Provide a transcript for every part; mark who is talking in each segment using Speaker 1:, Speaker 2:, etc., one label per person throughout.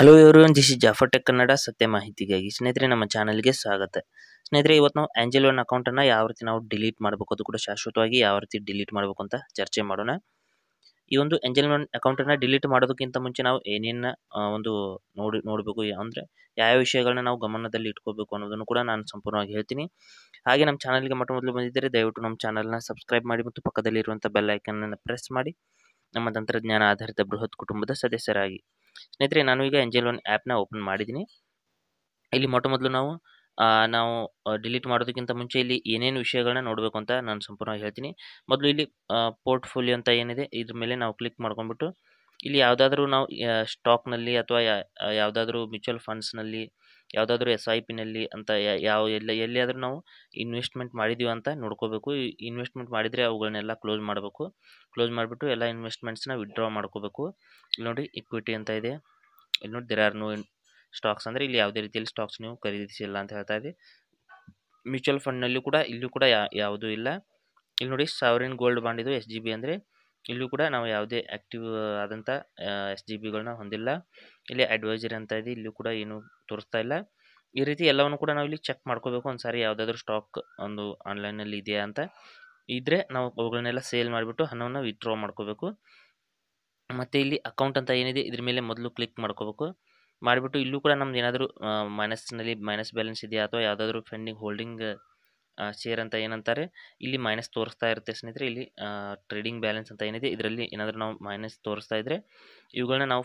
Speaker 1: hello ಇವರು this Jafar tech Kannada ಸತ್ಯ ಮಾಹಿತಿಗಾಗಿ ಸ್ನೇಹಿತರೆ ನಮ್ಮ ಚಾನಲ್ಗೆ ಸ್ವಾಗತ ಸ್ನೇಹಿತರೆ ಇವತ್ತು ನಾವು ಆ್ಯಂಜಲ್ ಒನ್ ಅಕೌಂಟನ್ನು ಯಾವ ರೀತಿ ನಾವು ಡಿಲೀಟ್ ಮಾಡಬೇಕು ಅದು ಕೂಡ ಶಾಶ್ವತವಾಗಿ ಯಾವ ರೀತಿ ಡಿಲೀಟ್ ಮಾಡಬೇಕು ಅಂತ ಚರ್ಚೆ ಮಾಡೋಣ ಈ ಒಂದು ಆ್ಯಂಜಲ್ ಒನ್ ಅಕೌಂಟನ್ನು ಡಿಲೀಟ್ ಮಾಡೋದಕ್ಕಿಂತ ಮುಂಚೆ ನಾವು ಏನೇನು ಒಂದು ನೋಡಿ ನೋಡಬೇಕು ಅಂದರೆ ಯಾವ ವಿಷಯಗಳನ್ನ ನಾವು ಗಮನದಲ್ಲಿ ಇಟ್ಕೋಬೇಕು ಅನ್ನೋದನ್ನು ಕೂಡ ನಾನು ಸಂಪೂರ್ಣವಾಗಿ ಹೇಳ್ತೀನಿ ಹಾಗೆ ನಮ್ಮ ಚಾನಲ್ಗೆ ಮೊಟ್ಟ ಮೊದಲು ಬಂದಿದ್ದರೆ ದಯವಿಟ್ಟು ನಮ್ಮ ಚಾನಲ್ನ ಸಬ್ಸ್ಕ್ರೈಬ್ ಮಾಡಿ ಮತ್ತು ಪಕ್ಕದಲ್ಲಿರುವಂಥ ಬೆಲ್ ಐಕನನ್ನು ಪ್ರೆಸ್ ಮಾಡಿ ನಮ್ಮ ತಂತ್ರಜ್ಞಾನ ಆಧಾರಿತ ಬೃಹತ್ ಕುಟುಂಬದ ಸದಸ್ಯರಾಗಿ ಸ್ನೇಹಿತರೆ ನಾನು ಈಗ ಎಂಜಿನ್ ಒನ್ ಆ್ಯಪ್ನ ಓಪನ್ ಮಾಡಿದ್ದೀನಿ ಇಲ್ಲಿ ಮೊಟ್ಟ ಮೊದಲು ನಾವು ನಾವು ಡಿಲೀಟ್ ಮಾಡೋದಕ್ಕಿಂತ ಮುಂಚೆ ಇಲ್ಲಿ ಏನೇನು ವಿಷಯಗಳನ್ನ ನೋಡಬೇಕು ಅಂತ ನಾನು ಸಂಪೂರ್ಣವಾಗಿ ಹೇಳ್ತೀನಿ ಮೊದಲು ಇಲ್ಲಿ ಪೋರ್ಟ್ಫೋಲಿಯೋ ಅಂತ ಏನಿದೆ ಇದ್ರ ಮೇಲೆ ನಾವು ಕ್ಲಿಕ್ ಮಾಡ್ಕೊಂಡ್ಬಿಟ್ಟು ಇಲ್ಲಿ ಯಾವುದಾದ್ರೂ ನಾವು ಸ್ಟಾಕ್ನಲ್ಲಿ ಅಥವಾ ಯಾವುದಾದ್ರೂ ಮ್ಯೂಚುವಲ್ ಫಂಡ್ಸ್ನಲ್ಲಿ ಯಾವುದಾದ್ರೂ ಎಸ್ ಐ ಪಿನಲ್ಲಿ ಅಂತ ಯಾವ ಎಲ್ಲಿ ಎಲ್ಲಿಯಾದರೂ ನಾವು ಇನ್ವೆಸ್ಟ್ಮೆಂಟ್ ಮಾಡಿದೀವಿ ಅಂತ ನೋಡ್ಕೋಬೇಕು ಇನ್ವೆಸ್ಟ್ಮೆಂಟ್ ಮಾಡಿದರೆ ಅವುಗಳನ್ನೆಲ್ಲ ಕ್ಲೋಸ್ ಮಾಡಬೇಕು ಕ್ಲೋಸ್ ಮಾಡಿಬಿಟ್ಟು ಎಲ್ಲ ಇನ್ವೆಸ್ಟ್ಮೆಂಟ್ಸ್ನ ವಿಡ್ರಾ ಮಾಡ್ಕೋಬೇಕು ಇಲ್ಲಿ ನೋಡಿ ಇಕ್ವಿಟಿ ಅಂತ ಇದೆ ಇಲ್ಲಿ ನೋಡಿ ದೇರ್ ಆರ್ ನೋ ಸ್ಟಾಕ್ಸ್ ಅಂದರೆ ಇಲ್ಲಿ ಯಾವುದೇ ರೀತಿಯಲ್ಲಿ ಸ್ಟಾಕ್ಸ್ ನೀವು ಖರೀದಿಸಿಲ್ಲ ಅಂತ ಹೇಳ್ತಾ ಇದೆ ಮ್ಯೂಚುವಲ್ ಫಂಡ್ನಲ್ಲೂ ಕೂಡ ಇಲ್ಲೂ ಕೂಡ ಯಾ ಯಾವುದೂ ಇಲ್ಲ ಇಲ್ಲಿ ನೋಡಿ ಸಾವರಿನ್ ಗೋಲ್ಡ್ ಬಾಂಡ್ ಇದು ಎಸ್ ಜಿ ಬಿ ಅಂದರೆ ಇಲ್ಲೂ ಕೂಡ ನಾವು ಯಾವುದೇ ಆ್ಯಕ್ಟಿವ್ ಆದಂಥ ಎಸ್ ಜಿ ಬಿಗಳನ್ನ ಹೊಂದಿಲ್ಲ ಇಲ್ಲಿ ಅಡ್ವೈಸರಿ ಅಂತ ಇದೆ ಇಲ್ಲೂ ಕೂಡ ಏನು ತೋರಿಸ್ತಾ ಇಲ್ಲ ಈ ರೀತಿ ಎಲ್ಲವನ್ನು ಕೂಡ ನಾವು ಇಲ್ಲಿ ಚೆಕ್ ಮಾಡ್ಕೋಬೇಕು ಒಂದು ಸಾರಿ ಯಾವುದಾದ್ರೂ ಸ್ಟಾಕ್ ಒಂದು ಆನ್ಲೈನಲ್ಲಿ ಇದೆಯಾ ಅಂತ ಇದ್ದರೆ ನಾವು ಅವುಗಳನ್ನೆಲ್ಲ ಸೇಲ್ ಮಾಡಿಬಿಟ್ಟು ಹಣವನ್ನು ವಿತ್ಡ್ರಾ ಮಾಡ್ಕೋಬೇಕು ಮತ್ತು ಇಲ್ಲಿ ಅಕೌಂಟ್ ಅಂತ ಏನಿದೆ ಇದ್ರ ಮೇಲೆ ಮೊದಲು ಕ್ಲಿಕ್ ಮಾಡ್ಕೋಬೇಕು ಮಾಡಿಬಿಟ್ಟು ಇಲ್ಲೂ ಕೂಡ ನಮ್ದು ಏನಾದರೂ ಮೈನಸ್ನಲ್ಲಿ ಮೈನಸ್ ಬ್ಯಾಲೆನ್ಸ್ ಇದೆಯಾ ಅಥವಾ ಯಾವುದಾದ್ರೂ ಫೆಂಡಿಂಗ್ ಹೋಲ್ಡಿಂಗ್ ಶೇರ್ ಅಂತ ಏನಂತಾರೆ ಇಲ್ಲಿ ಮೈನಸ್ ತೋರಿಸ್ತಾ ಇರುತ್ತೆ ಸ್ನೇಹಿತರೆ ಇಲ್ಲಿ ಟ್ರೇಡಿಂಗ್ ಬ್ಯಾಲೆನ್ಸ್ ಅಂತ ಏನಿದೆ ಇದರಲ್ಲಿ ಏನಾದರೂ ನಾವು ಮೈನಸ್ ತೋರಿಸ್ತಾ ಇದ್ದರೆ ಇವುಗಳನ್ನ ನಾವು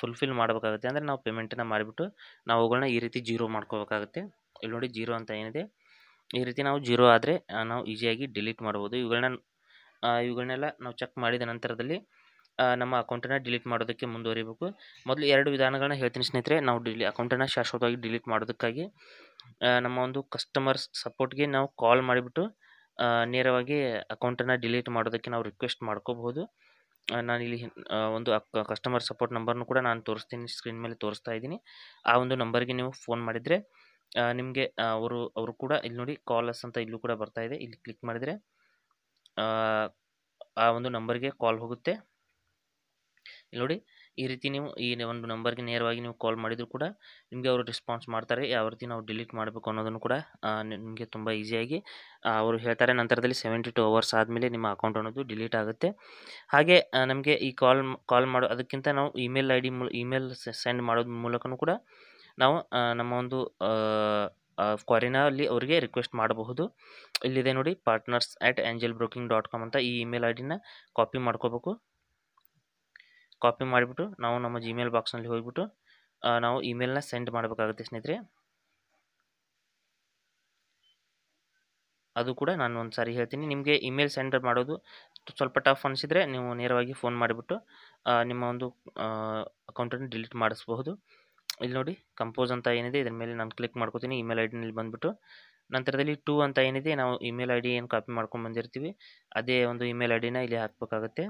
Speaker 1: ಫುಲ್ಫಿಲ್ ಮಾಡಬೇಕಾಗುತ್ತೆ ಅಂದರೆ ನಾವು ಪೇಮೆಂಟನ್ನು ಮಾಡಿಬಿಟ್ಟು ನಾವು ಅವುಗಳನ್ನ ಈ ರೀತಿ ಜೀರೋ ಮಾಡ್ಕೋಬೇಕಾಗುತ್ತೆ ಇಲ್ಲಿ ನೋಡಿ ಜೀರೋ ಅಂತ ಏನಿದೆ ಈ ರೀತಿ ನಾವು ಜೀರೋ ಆದರೆ ನಾವು ಈಸಿಯಾಗಿ ಡಿಲೀಟ್ ಮಾಡ್ಬೋದು ಇವುಗಳನ್ನ ಇವುಗಳನ್ನೆಲ್ಲ ನಾವು ಚೆಕ್ ಮಾಡಿದ ನಂತರದಲ್ಲಿ ನಮ್ಮ ಅಕೌಂಟನ್ನು ಡಿಲೀಟ್ ಮಾಡೋದಕ್ಕೆ ಮುಂದುವರಿಬೇಕು ಮೊದಲು ಎರಡು ವಿಧಾನಗಳನ್ನ ಹೇಳ್ತೀನಿ ಸ್ನೇಹಿತರೆ ನಾವು ಡಿಲಿ ಅಕೌಂಟನ್ನು ಶಾಶ್ವತವಾಗಿ ಡಿಲೀಟ್ ಮಾಡೋದಕ್ಕಾಗಿ ನಮ್ಮ ಒಂದು ಕಸ್ಟಮರ್ ಸಪೋರ್ಟ್ಗೆ ನಾವು ಕಾಲ್ ಮಾಡಿಬಿಟ್ಟು ನೇರವಾಗಿ ಅಕೌಂಟನ್ನು ಡಿಲೀಟ್ ಮಾಡೋದಕ್ಕೆ ನಾವು ರಿಕ್ವೆಸ್ಟ್ ಮಾಡ್ಕೋಬಹುದು ನಾನು ಇಲ್ಲಿ ಒಂದು ಕಸ್ಟಮರ್ ಸಪೋರ್ಟ್ ನಂಬರ್ನು ಕೂಡ ನಾನು ತೋರಿಸ್ತೀನಿ ಸ್ಕ್ರೀನ್ ಮೇಲೆ ತೋರಿಸ್ತಾ ಇದ್ದೀನಿ ಆ ಒಂದು ನಂಬರ್ಗೆ ನೀವು ಫೋನ್ ಮಾಡಿದರೆ ನಿಮಗೆ ಅವರು ಅವರು ಕೂಡ ಇಲ್ಲಿ ನೋಡಿ ಕಾಲಸ್ ಅಂತ ಇಲ್ಲೂ ಕೂಡ ಬರ್ತಾ ಇದೆ ಇಲ್ಲಿ ಕ್ಲಿಕ್ ಮಾಡಿದರೆ ಆ ಒಂದು ನಂಬರ್ಗೆ ಕಾಲ್ ಹೋಗುತ್ತೆ ಇಲ್ಲಿ ನೋಡಿ ಈ ರೀತಿ ನೀವು ಈ ಒಂದು ನಂಬರ್ಗೆ ನೇರವಾಗಿ ನೀವು ಕಾಲ್ ಮಾಡಿದರೂ ಕೂಡ ನಿಮಗೆ ಅವರು ರೆಸ್ಪಾನ್ಸ್ ಮಾಡ್ತಾರೆ ಯಾವ ರೀತಿ ನಾವು ಡಿಲೀಟ್ ಮಾಡಬೇಕು ಅನ್ನೋದನ್ನು ಕೂಡ ನಿಮಗೆ ತುಂಬ ಈಸಿಯಾಗಿ ಅವರು ಹೇಳ್ತಾರೆ ನಂತರದಲ್ಲಿ ಸೆವೆಂಟಿ ಟು ಅವರ್ಸ್ ಆದಮೇಲೆ ನಿಮ್ಮ ಅಕೌಂಟ್ ಅನ್ನೋದು ಡಿಲೀಟ್ ಆಗುತ್ತೆ ಹಾಗೆ ನಮಗೆ ಈ ಕಾಲ್ ಕಾಲ್ ಮಾಡೋ ಅದಕ್ಕಿಂತ ನಾವು email I D email send ಮಾಡೋದ್ರ ಮೂಲಕನೂ ಕೂಡ ನಾವು ನಮ್ಮ ಒಂದು ಕ್ವಾರಿನಲ್ಲಿ ಅವರಿಗೆ ರಿಕ್ವೆಸ್ಟ್ ಮಾಡಬಹುದು ಇಲ್ಲಿದೆ ನೋಡಿ partners at Angel Broking dot com ಅಂತ ಈ ಇಮೇಲ್ ಐ ಡಿನ ಕಾಪಿ ಮಾಡ್ಕೋಬೇಕು ಕಾಪಿ ಮಾಡಿಬಿಟ್ಟು ನಾವು ನಮ್ಮ ಜಿಮೇಲ್ ಬಾಕ್ಸ್ನಲ್ಲಿ ಹೋಗಿಬಿಟ್ಟು ನಾವು ಇಮೇಲ್ನ ಸೆಂಡ್ ಮಾಡಬೇಕಾಗುತ್ತೆ ಸ್ನೇಹಿತರೆ ಅದು ಕೂಡ ನಾನು ಒಂದು ಸಾರಿ ಹೇಳ್ತೀನಿ ನಿಮಗೆ ಇಮೇಲ್ ಸೆಂಡ್ ಮಾಡೋದು ಸ್ವಲ್ಪ ಟಫ್ ಅನಿಸಿದರೆ ನೀವು ನೇರವಾಗಿ ಫೋನ್ ಮಾಡಿಬಿಟ್ಟು ನಿಮ್ಮ ಒಂದು ಅಕೌಂಟನ್ನು ಡಿಲೀಟ್ ಮಾಡಿಸ್ಬಹುದು ಇಲ್ಲಿ ನೋಡಿ ಕಂಪೋಸ್ ಅಂತ ಏನಿದೆ ಇದರ ಮೇಲೆ ನಾನು ಕ್ಲಿಕ್ ಮಾಡ್ಕೋತೀನಿ ಇಮೇಲ್ ಐ ಡಿನಲ್ಲಿ ಬಂದುಬಿಟ್ಟು ನಂತರದಲ್ಲಿ ಟೂ ಅಂತ ಏನಿದೆ ನಾವು ಇಮೇಲ್ ಐ ಡಿ ಏನು ಕಾಪಿ ಮಾಡ್ಕೊಂಡು ಬಂದಿರ್ತೀವಿ ಅದೇ ಒಂದು ಇಮೇಲ್ ಐ ಡಿನ ಇಲ್ಲಿ ಹಾಕಬೇಕಾಗತ್ತೆ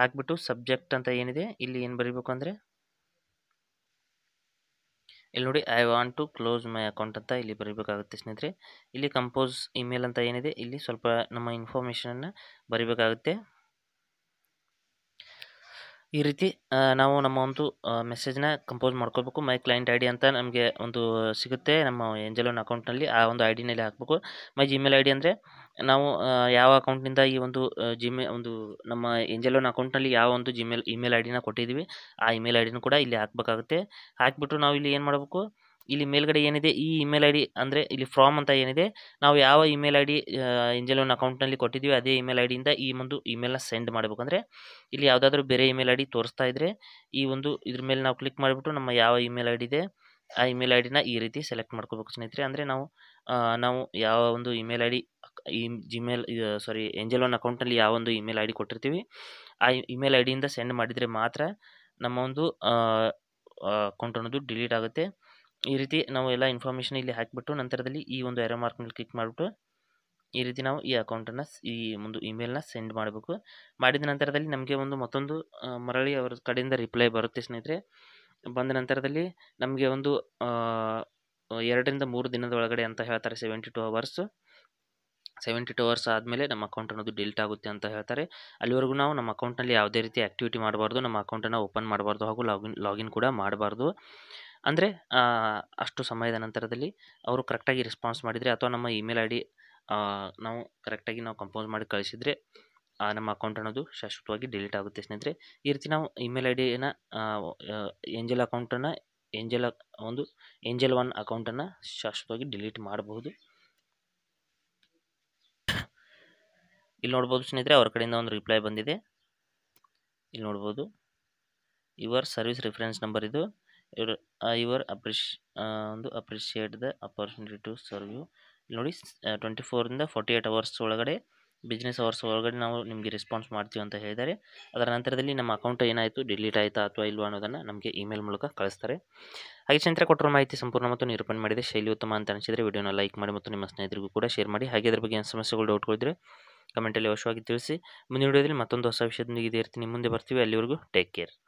Speaker 1: ಹಾಕ್ಬಿಟ್ಟು ಸಬ್ಜೆಕ್ಟ್ ಅಂತ ಏನಿದೆ ಇಲ್ಲಿ ಏನು ಬರೀಬೇಕು ಅಂದರೆ ಇಲ್ಲಿ ನೋಡಿ I want to close my account ಅಂತ ಇಲ್ಲಿ ಬರೀಬೇಕಾಗುತ್ತೆ ಸ್ನೇಹಿತರೆ ಇಲ್ಲಿ ಕಂಪೋಸ್ ಇಮೇಲ್ ಅಂತ ಏನಿದೆ ಇಲ್ಲಿ ಸ್ವಲ್ಪ ನಮ್ಮ ಇನ್ಫಾರ್ಮೇಷನನ್ನು ಬರೀಬೇಕಾಗುತ್ತೆ ಈ ರೀತಿ ನಾವು ನಮ್ಮ ಒಂದು ಮೆಸೇಜ್ನ ಕಂಪೋಸ್ ಮಾಡ್ಕೋಬೇಕು ಮೈ ಕ್ಲೈಂಟ್ ಐ ಡಿ ಅಂತ ನಮಗೆ ಒಂದು ಸಿಗುತ್ತೆ ನಮ್ಮ ಎಂಜಲೋನ್ ಅಕೌಂಟ್ನಲ್ಲಿ ಆ ಒಂದು ಐ ಡಿನಲ್ಲಿ ಹಾಕಬೇಕು ಮೈ ಜಿಮೇಲ್ ಐ ಡಿ ಅಂದರೆ ನಾವು ಯಾವ ಅಕೌಂಟ್ನಿಂದ ಈ ಒಂದು ಜಿಮೇ ಒಂದು ನಮ್ಮ ಎಂಜಲೋನ್ ಅಕೌಂಟ್ನಲ್ಲಿ ಯಾವ ಒಂದು ಜಿಮೇಲ್ ಇಮೇಲ್ ಐ ಡಿನ ಕೊಟ್ಟಿದ್ದೀವಿ ಆ ಇಮೇಲ್ ಐ ಡಿನೂ ಕೂಡ ಇಲ್ಲಿ ಹಾಕಬೇಕಾಗುತ್ತೆ ಹಾಕಿಬಿಟ್ಟು ನಾವು ಇಲ್ಲಿ ಏನು ಮಾಡಬೇಕು ಇಲ್ಲಿ ಮೇಲ್ಗಡೆ ಏನಿದೆ ಈ ಇಮೇಲ್ ಐ ಡಿ ಅಂದರೆ ಇಲ್ಲಿ ಫ್ರಾಮ್ ಅಂತ ಏನಿದೆ ನಾವು ಯಾವ ಇಮೇಲ್ ಐ ಡಿ ಒನ್ ಅಕೌಂಟ್ನಲ್ಲಿ ಕೊಟ್ಟಿದ್ದೀವಿ ಅದೇ ಇಮೇಲ್ ಐ ಡಿಯಿಂದ ಈ ಒಂದು ಇಮೇಲ್ನ ಸೆಂಡ್ ಮಾಡಬೇಕಂದ್ರೆ ಇಲ್ಲಿ ಯಾವುದಾದ್ರೂ ಬೇರೆ ಇಮೇಲ್ ಐ ಡಿ ತೋರಿಸ್ತಾ ಇದ್ದರೆ ಈ ಒಂದು ಇದ್ರ ಮೇಲೆ ನಾವು ಕ್ಲಿಕ್ ಮಾಡಿಬಿಟ್ಟು ನಮ್ಮ ಯಾವ ಇಮೇಲ್ ಐ ಡಿ ಇದೆ ಆ ಇಮೇಲ್ ಐ ಡಿನ ಈ ರೀತಿ ಸೆಲೆಕ್ಟ್ ಮಾಡ್ಕೋಬೇಕು ಸ್ನೇಹಿತರೆ ಅಂದರೆ ನಾವು ನಾವು ಯಾವ ಒಂದು ಇಮೇಲ್ ಐ ಡಿ ಈ ಜಿಮೇಲ್ ಸಾರಿ ಎಂಜಲೋನ್ ಅಕೌಂಟ್ನಲ್ಲಿ ಯಾವ ಒಂದು ಇಮೇಲ್ ಐ ಡಿ ಕೊಟ್ಟಿರ್ತೀವಿ ಆ ಇಮೇಲ್ ಐ ಡಿಯಿಂದ ಸೆಂಡ್ ಮಾಡಿದರೆ ಮಾತ್ರ ನಮ್ಮ ಒಂದು ಅಕೌಂಟ್ ಅನ್ನೋದು ಡಿಲೀಟ್ ಆಗುತ್ತೆ ಈ ರೀತಿ ನಾವು ಎಲ್ಲ ಇನ್ಫಾರ್ಮೇಷನ್ ಇಲ್ಲಿ ಹಾಕಿಬಿಟ್ಟು ನಂತರದಲ್ಲಿ ಈ ಒಂದು ಎರೋ ಮಾರ್ಕ್ನಲ್ಲಿ ಕ್ಲಿಕ್ ಮಾಡಿಬಿಟ್ಟು ಈ ರೀತಿ ನಾವು ಈ ಅಕೌಂಟನ್ನು ಈ ಒಂದು ಇಮೇಲ್ನ ಸೆಂಡ್ ಮಾಡಬೇಕು ಮಾಡಿದ ನಂತರದಲ್ಲಿ ನಮಗೆ ಒಂದು ಮತ್ತೊಂದು ಮರಳಿ ಅವರ ಕಡೆಯಿಂದ ರಿಪ್ಲೈ ಬರುತ್ತೆ ಸ್ನೇಹಿತರೆ ಬಂದ ನಂತರದಲ್ಲಿ ನಮಗೆ ಒಂದು ಎರಡರಿಂದ ಮೂರು ದಿನದ ಒಳಗಡೆ ಅಂತ ಹೇಳ್ತಾರೆ seventy two hours seventy two hours ಆದಮೇಲೆ ನಮ್ಮ ಅಕೌಂಟ್ ಅನ್ನೋದು ಡಿಲೀಟ್ ಆಗುತ್ತೆ ಅಂತ ಹೇಳ್ತಾರೆ ಅಲ್ಲಿವರೆಗೂ ನಾವು ನಮ್ಮ ಅಕೌಂಟ್ನಲ್ಲಿ ಯಾವುದೇ ರೀತಿ ಆ್ಯಕ್ಟಿವಿಟಿ ಮಾಡಬಾರ್ದು ನಮ್ಮ ಅಕೌಂಟನ್ನು ಓಪನ್ ಮಾಡಬಾರ್ದು ಹಾಗೂ ಲಾಗಿನ್ ಲಾಗಿನ್ ಕೂಡ ಮಾಡಬಾರ್ದು ಅಂದರೆ ಅಷ್ಟು ಸಮಯದ ನಂತರದಲ್ಲಿ ಅವರು ಕರೆಕ್ಟಾಗಿ ರೆಸ್ಪಾನ್ಸ್ ಮಾಡಿದರೆ ಅಥವಾ ನಮ್ಮ ಇಮೇಲ್ ಐ ಡಿ ನಾವು ಕರೆಕ್ಟಾಗಿ ನಾವು ಕಂಪೋಸ್ ಮಾಡಿ ಕಳಿಸಿದರೆ ನಮ್ಮ ಅಕೌಂಟ್ ಅನ್ನೋದು ಶಾಶ್ವತವಾಗಿ ಡಿಲೀಟ್ ಆಗುತ್ತೆ ಸ್ನೇಹಿತರೆ ಈ ರೀತಿ ನಾವು ಇಮೇಲ್ ಐ ಡಿಯನ್ನು ಏಂಜಲ್ ಅಕೌಂಟನ್ನು ಏಂಜಲ್ ಒಂದು ಏಂಜಲ್ ಒನ್ ಅಕೌಂಟನ್ನು ಶಾಶ್ವತವಾಗಿ ಡಿಲೀಟ್ ಮಾಡಬಹುದು ಇಲ್ಲಿ ನೋಡ್ಬೋದು ಸ್ನೇಹಿತರೆ ಅವ್ರ ಕಡೆಯಿಂದ ಒಂದು ರಿಪ್ಲೈ ಬಂದಿದೆ ಇಲ್ಲಿ ನೋಡ್ಬೋದು ಯುವರ್ ಸರ್ವಿಸ್ ರೆಫರೆನ್ಸ್ ನಂಬರ್ ಇದು ಇವರು ಯುವರ್ ಅಪ್ರಿಶ್ ಒಂದು appreciate the opportunity to serve you ನೋಡಿ ಟ್ವೆಂಟಿ ಫೋರಿಂದ ಫಾರ್ಟಿ ಏಯ್ಟ್ ಅವರ್ಸ್ ಒಳಗಡೆ ಬಿಸ್ನೆಸ್ ಅವರ್ಸ್ ಒಳಗಡೆ ನಾವು ನಿಮಗೆ ರೆಸ್ಪಾನ್ಸ್ ಮಾಡ್ತೀವಿ ಅಂತ ಹೇಳಿದ್ದಾರೆ ಅದರ ನಂತರದಲ್ಲಿ ನಮ್ಮ ಅಕೌಂಟ್ ಏನಾಯಿತು ಡಿಲೀಟ್ ಆಯಿತಾ ಅಥವಾ ಇಲ್ವಾ ಅನ್ನೋದನ್ನು ನಮಗೆ ಇಮೇಲ್ ಮೂಲಕ ಕಳಿಸ್ತಾರೆ ಹಾಗೆ ಚಂದ್ರ ಕೊಟ್ಟಿರೋ ಮಾಹಿತಿ ಸಂಪೂರ್ಣ ಮತ್ತು ನಿರೂಪಣೆ ಮಾಡಿದೆ ಶೈಲಿ ಉತ್ತಮ ಅಂತ ಅನಿಸಿದರೆ ವಿಡಿಯೋನ ಲೈಕ್ ಮಾಡಿ ಮತ್ತು ನಿಮ್ಮ ಸ್ನೇಹಿತರಿಗೂ ಕೂಡ ಶೇರ್ ಮಾಡಿ ಹಾಗೆ ಅದರ ಬಗ್ಗೆ ಏನು ಸಮಸ್ಯೆಗಳು ಡೌಟ್ಗಳಿದ್ರೆ ಕಮೆಂಟಲ್ಲಿ ಅವಶ್ಯವಾಗಿ ತಿಳಿಸಿ ಮುಂದಿನ ವಿಡಿಯೋದಲ್ಲಿ ಮತ್ತೊಂದು ಹೊಸ ವಿಷಯದೊಂದಿಗೆ ಇದೇ ಇರ್ತೀನಿ ಮುಂದೆ ಬರ್ತೀವಿ ಅಲ್ಲಿವರೆಗೂ ಟೇಕ್ ಕೇರ್